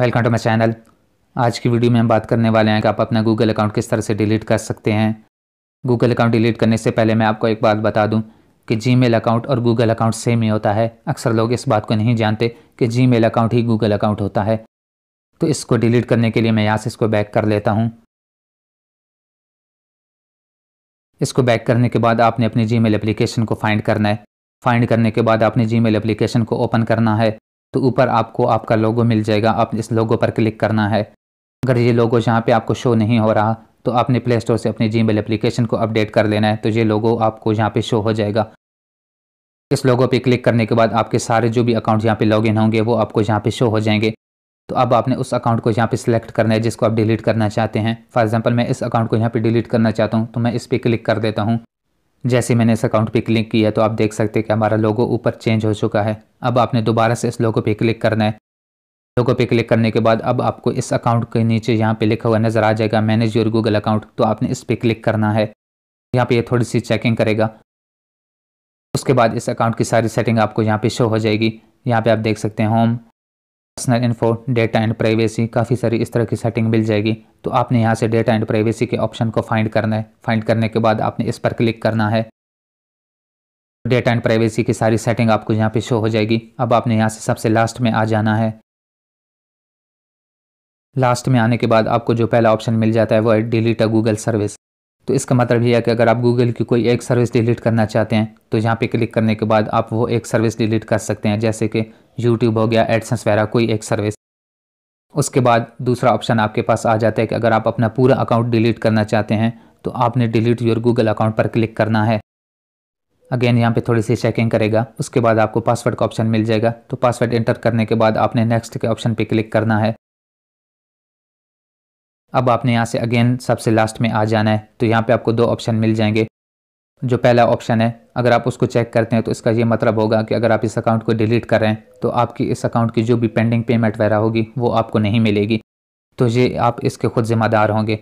welcome to my channel आज की video में हम बात करने वाले हैं कि आप अपना गूगल अकाउंट किस तरह से डिलीट कर सकते हैं गूगल अकाउंट डिलीट करने से पहले मैं आपको एक बात बता दूं कि जीमेल अकाउंट और गूगल अकाउंट सेम ही होता है अक्सर लोग इस बात को नहीं जानते कि जी अकाउंट ही गूगल अकाउंट होता है तो इसको डिलीट करने के लिए मैं यहाँ से इसको बैक कर लेता हूँ इसको बैक करने के बाद आपने अपनी जी मेल को फाइंड करना है फाइंड करने के बाद आपने जी मेल को ओपन करना है तो ऊपर आपको आपका लोगो मिल जाएगा आप इस लोगो पर क्लिक करना है अगर ये लोगो जहाँ पे आपको शो नहीं हो रहा तो आपने प्ले स्टोर से अपने जी एप्लीकेशन को अपडेट कर लेना है तो ये लोगो आपको यहाँ पे शो हो जाएगा इस लोगो पे क्लिक करने के बाद आपके सारे जो भी अकाउंट यहाँ पे लॉगिन होंगे वो आपको यहाँ पे शो हो जाएंगे तो अब आपने उस अकाउंट को यहाँ पे सिलेक्ट करना है जिसको आप डिलीट करना चाहते हैं फॉर एग्ज़ाम्पल मैं इस अकाउंट को यहाँ पे डिलीट करना चाहता हूँ तो मैं इस पर क्लिक कर देता हूँ जैसे मैंने इस अकाउंट पे क्लिक किया तो आप देख सकते हैं कि हमारा लोगो ऊपर चेंज हो चुका है अब आपने दोबारा से इस लोगो पे क्लिक करना है लोगो पे क्लिक करने के बाद अब आपको इस अकाउंट के नीचे यहाँ पे लिखा हुआ नज़र आ जाएगा मैनेज योर गूगल अकाउंट तो आपने इस पर क्लिक करना है यहाँ पर यह थोड़ी सी चेकिंग करेगा उसके बाद इस अकाउंट की सारी सेटिंग आपको यहाँ पे शो हो जाएगी यहाँ पर आप देख सकते हैं home personal info data and privacy काफ़ी सारी इस तरह की सेटिंग मिल जाएगी तो आपने यहाँ से डेटा एंड प्राइवेसी के ऑप्शन को फाइंड करना है फाइंड करने के बाद आपने इस पर क्लिक करना है डेटा एंड प्राइवेसी की सारी सेटिंग आपको यहाँ पे शो हो जाएगी अब आपने यहाँ से सबसे लास्ट में आ जाना है लास्ट में आने के बाद आपको जो पहला ऑप्शन मिल जाता है वो है डिलीट अ गूगल सर्विस तो इसका मतलब यह है कि अगर आप गूगल की कोई एक सर्विस डिलीट करना चाहते हैं तो यहाँ पे क्लिक करने के बाद आप वो एक सर्विस डिलीट कर सकते हैं जैसे कि यूट्यूब हो गया एडसेंस वगैरह कोई एक सर्विस उसके बाद दूसरा ऑप्शन आपके पास आ जाता है कि अगर आप अपना पूरा अकाउंट डिलीट करना चाहते हैं तो आपने डिलीट योर गूगल अकाउंट पर क्लिक करना है अगेन यहाँ पे थोड़ी सी चेकिंग करेगा उसके बाद आपको पासवर्ड का ऑप्शन मिल जाएगा तो पासवर्ड एंटर करने के बाद आपने नेक्स्ट के ऑप्शन पे क्लिक करना है अब आपने यहाँ से अगेन सबसे लास्ट में आ जाना है तो यहाँ पे आपको दो ऑप्शन मिल जाएंगे जो पहला ऑप्शन है अगर आप उसको चेक करते हैं तो इसका ये मतलब होगा कि अगर आप इस अकाउंट को डिलीट कर रहे हैं तो आपकी इस अकाउंट की जो भी पेंडिंग पेमेंट वगैरह होगी वो आपको नहीं मिलेगी तो ये आप इसके खुद ज़िम्मेदार होंगे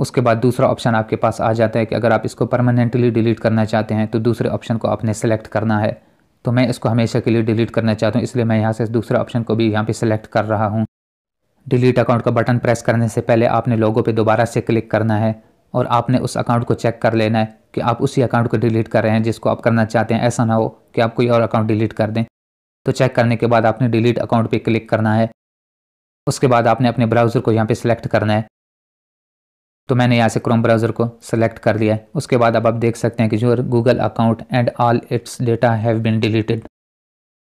उसके बाद दूसरा ऑप्शन आपके पास आ जाता है कि अगर आप इसको परमानेंटली डिलीट करना चाहते हैं तो दूसरे ऑप्शन को आपने सेलेक्ट करना है तो मैं इसको हमेशा के लिए डिलीट करना चाहता हूँ इसलिए मैं यहाँ से दूसरे ऑप्शन को भी यहाँ पर सिलेक्ट कर रहा हूँ डिलीट अकाउंट का बटन प्रेस करने से पहले आपने लोगों पे दोबारा से क्लिक करना है और आपने उस अकाउंट को चेक कर लेना है कि आप उसी अकाउंट को डिलीट कर रहे हैं जिसको आप करना चाहते हैं ऐसा ना हो कि आप कोई और अकाउंट डिलीट कर दें तो चेक करने के बाद आपने डिलीट अकाउंट पर क्लिक करना है उसके बाद आपने अपने ब्राउज़र को यहाँ पर सिलेक्ट करना है तो मैंने यहाँ से क्रोम ब्राउज़र को सिलेक्ट कर लिया है उसके बाद अब आप देख सकते हैं कि जो Google account and all its data have been deleted